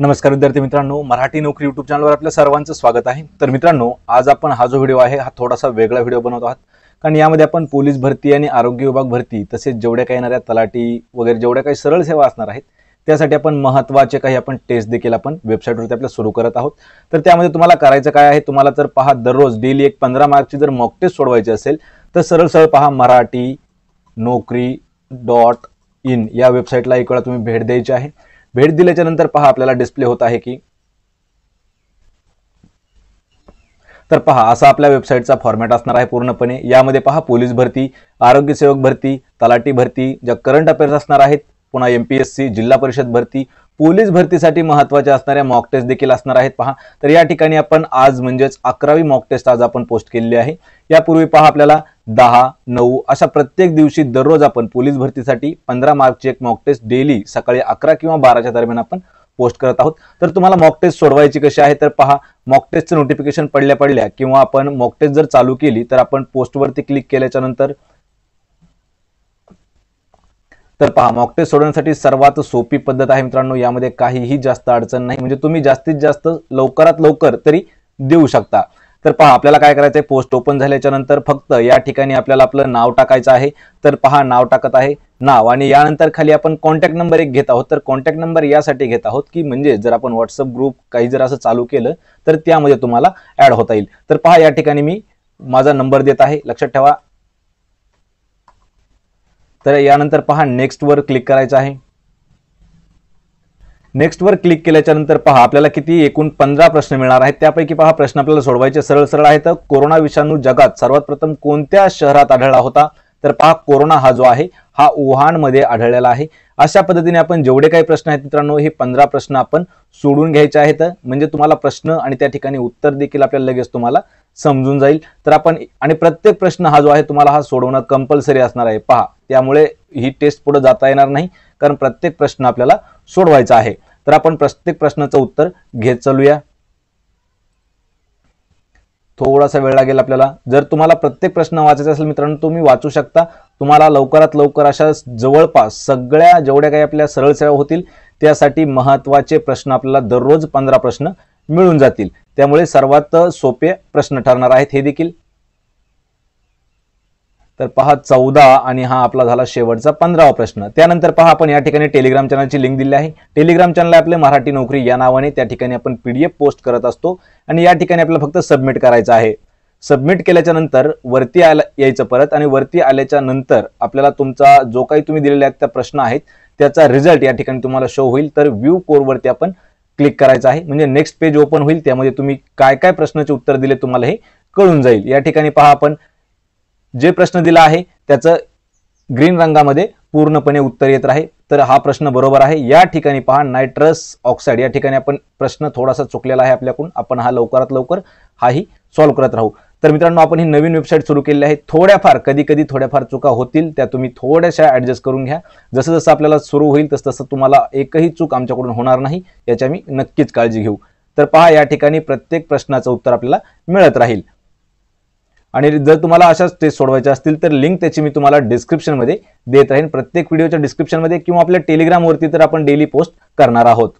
नमस्कार विद्यार्थी मित्रांनो मराठी नोकरी युट्यूब चॅनलवर आपल्या सर्वांचं स्वागत आहे तर मित्रांनो आज आपण हा जो व्हिडिओ आहे हा थोडासा वेगळा व्हिडिओ बनवत आहात कारण यामध्ये आपण पोलीस भरती आणि आरोग्य विभाग भरती तसेच जेवढ्या काही येणाऱ्या तलाटी वगैरे जेवढ्या काही सरळ सेवा असणार आहेत त्यासाठी आपण महत्त्वाचे काही आपण टेस्ट देखील आपण वेबसाईटवरती आपल्या सुरू करत आहोत तर त्यामध्ये तुम्हाला करायचं काय आहे तुम्हाला तर पहा दररोज डेली एक पंधरा मार्कची जर मॉक टेस्ट सोडवायची असेल तर सरळ सरळ पहा मराठी नोकरी डॉट इन या वेबसाईटला एक वेळा तुम्ही भेट द्यायची आहे भेट दिल्याच्या नंतर पहा आपल्याला डिस्प्ले होत आहे की तर पहा असा आपल्या वेबसाईटचा फॉर्मॅट असणार आहे पूर्णपणे यामध्ये पहा पोलीस भरती आरोग्य सेवक भरती तलाठी भरती ज्या करंट अफेअर्स असणार आहेत पुन्हा एम पी एस सी जिल्हा परिषद भरती पोलीस भरतीसाठी महत्वाच्या असणाऱ्या मॉक टेस्ट देखील असणार आहेत पहा तर या ठिकाणी आपण आज म्हणजेच अकरावी मॉक टेस्ट आज आपण पोस्ट केलेली आहे यापूर्वी पहा आपल्याला दहा नऊ अशा प्रत्येक दिवशी दररोज आपण पोलीस भरतीसाठी पंधरा मार्कची एक मॉक टेस्ट डेली सकाळी अकरा किंवा बाराच्या दरम्यान आपण पोस्ट करत आहोत तर तुम्हाला मॉक टेस्ट सोडवायची कशी आहे तर पहा मॉक टेस्टचं नोटिफिकेशन पडल्या पडल्या किंवा आपण मॉक टेस्ट जर चालू केली तर आपण पोस्टवरती क्लिक केल्याच्या नंतर तर पहा मॉक टेस्ट सोडवण्यासाठी सर्वात सोपी पद्धत आहे मित्रांनो यामध्ये काहीही जास्त अडचण नाही म्हणजे तुम्ही जास्तीत जास्त लवकरात लवकर तरी देऊ शकता तर पहा आपल्याला काय करायचं आहे पोस्ट ओपन झाल्याच्या नंतर फक्त या ठिकाणी आपल्याला आपलं नाव टाकायचं आहे तर पहा नाव टाकत आहे नाव आणि यानंतर खाली आपण कॉन्टॅक्ट नंबर एक घेत आहोत तर कॉन्टॅक्ट नंबर यासाठी घेत आहोत की म्हणजे जर आपण व्हॉट्सअप ग्रुप काही जर असं चालू केलं तर त्यामध्ये तुम्हाला ऍड होता येईल तर पहा या ठिकाणी मी माझा नंबर देत आहे लक्षात ठेवा तर यानंतर पहा नेक्स्ट वर क्लिक करायचं आहे नेक्स्ट वर क्लिक केल्याच्या नंतर पहा आपल्याला किती एकूण पंधरा प्रश्न मिळणार आहेत त्यापैकी पहा प्रश्न आपल्याला सोडवायचे सरळ सरळ आहेत कोरोना विषाणू जगात सर्वात प्रथम कोणत्या शहरात आढळला होता तर पहा कोरोना हा जो आहे हा मध्ये आढळलेला आहे अशा पद्धतीने आपण जेवढे काही प्रश्न आहेत मित्रांनो हे पंधरा प्रश्न आपण सोडून घ्यायचे आहेत म्हणजे तुम्हाला प्रश्न आणि त्या ठिकाणी उत्तर देखील आपल्याला लगेच तुम्हाला समजून जाईल तर आपण आणि प्रत्येक प्रश्न हा जो आहे तुम्हाला हा सोडवणं कंपल्सरी असणार आहे पहा त्यामुळे ही टेस्ट पुढे जाता येणार नाही कारण प्रत्येक प्रश्न आपल्याला सोडवायचा आहे तर आपण प्रत्येक प्रश्नाचं उत्तर घेत चालूया थोडासा वेळ लागेल आपल्याला जर तुम्हाला प्रत्येक प्रश्न वाचायचा असेल मित्रांनो तुम्ही वाचू शकता तुम्हाला लवकरात लवकर अशा जवळपास सगळ्या जेवढ्या काही आपल्या सरळ सेवा होतील त्यासाठी महत्वाचे प्रश्न आपल्याला दररोज पंधरा प्रश्न मिळून जातील त्यामुळे सर्वात सोपे प्रश्न ठरणार आहेत हे देखील तर पहा चौदा आणि हा आपला झाला शेवटचा पंधरावा प्रश्न त्यानंतर पहा आपण या ठिकाणी टेलिग्राम चॅनलची लिंक दिली आहे टेलिग्राम चॅनल आपले मराठी नोकरी या नावाने त्या ठिकाणी आपण पीडीएफ पोस्ट करत असतो आणि या ठिकाणी आपल्याला फक्त सबमिट करायचं आहे सबमिट केल्याच्या नंतर वरती आला यायचं परत आणि वरती आल्याच्या नंतर आपल्याला तुमचा जो काही तुम्ही दिलेला आहेत त्या प्रश्न आहेत त्याचा रिझल्ट या ठिकाणी तुम्हाला शो होईल तर व्ह्यू कोरवरती आपण क्लिक करायचं आहे म्हणजे नेक्स्ट पेज ओपन होईल त्यामध्ये तुम्ही काय काय प्रश्नाचे उत्तर दिले तुम्हाला हे कळून जाईल या ठिकाणी पहा आपण जे प्रश्न दिला आहे त्याचं ग्रीन रंगामध्ये पूर्णपणे उत्तर येत राहील तर हा प्रश्न बरोबर आहे या ठिकाणी पहा नायट्रस ऑक्साईड या ठिकाणी आपण प्रश्न थोडासा चुकलेला आहे आपल्याकडून आपण हा लवकरात लवकर हाही सॉल्व्ह करत राहू तर मित्रांनो आपण ही नवीन वेबसाईट सुरू केली आहे थोड्याफार कधी कधी थोड्याफार चुका होतील त्या तुम्ही थोड्याशा ऍडजस्ट करून घ्या जसं जसं आपल्याला सुरू होईल तसं तसं तुम्हाला एकही चूक आमच्याकडून होणार नाही याची आम्ही नक्कीच काळजी घेऊ तर पहा या ठिकाणी प्रत्येक प्रश्नाचं उत्तर आपल्याला मिळत राहील आणि जर तुम्हाला अशाच टेस्ट सोडवायच्या असतील तर लिंक त्याची मी तुम्हाला डिस्क्रिप्शनमध्ये देत राहीन प्रत्येक व्हिडिओच्या डिस्क्रिप्शनमध्ये किंवा आपल्या टेलिग्रामवरती तर आपण डेली पोस्ट करणार आहोत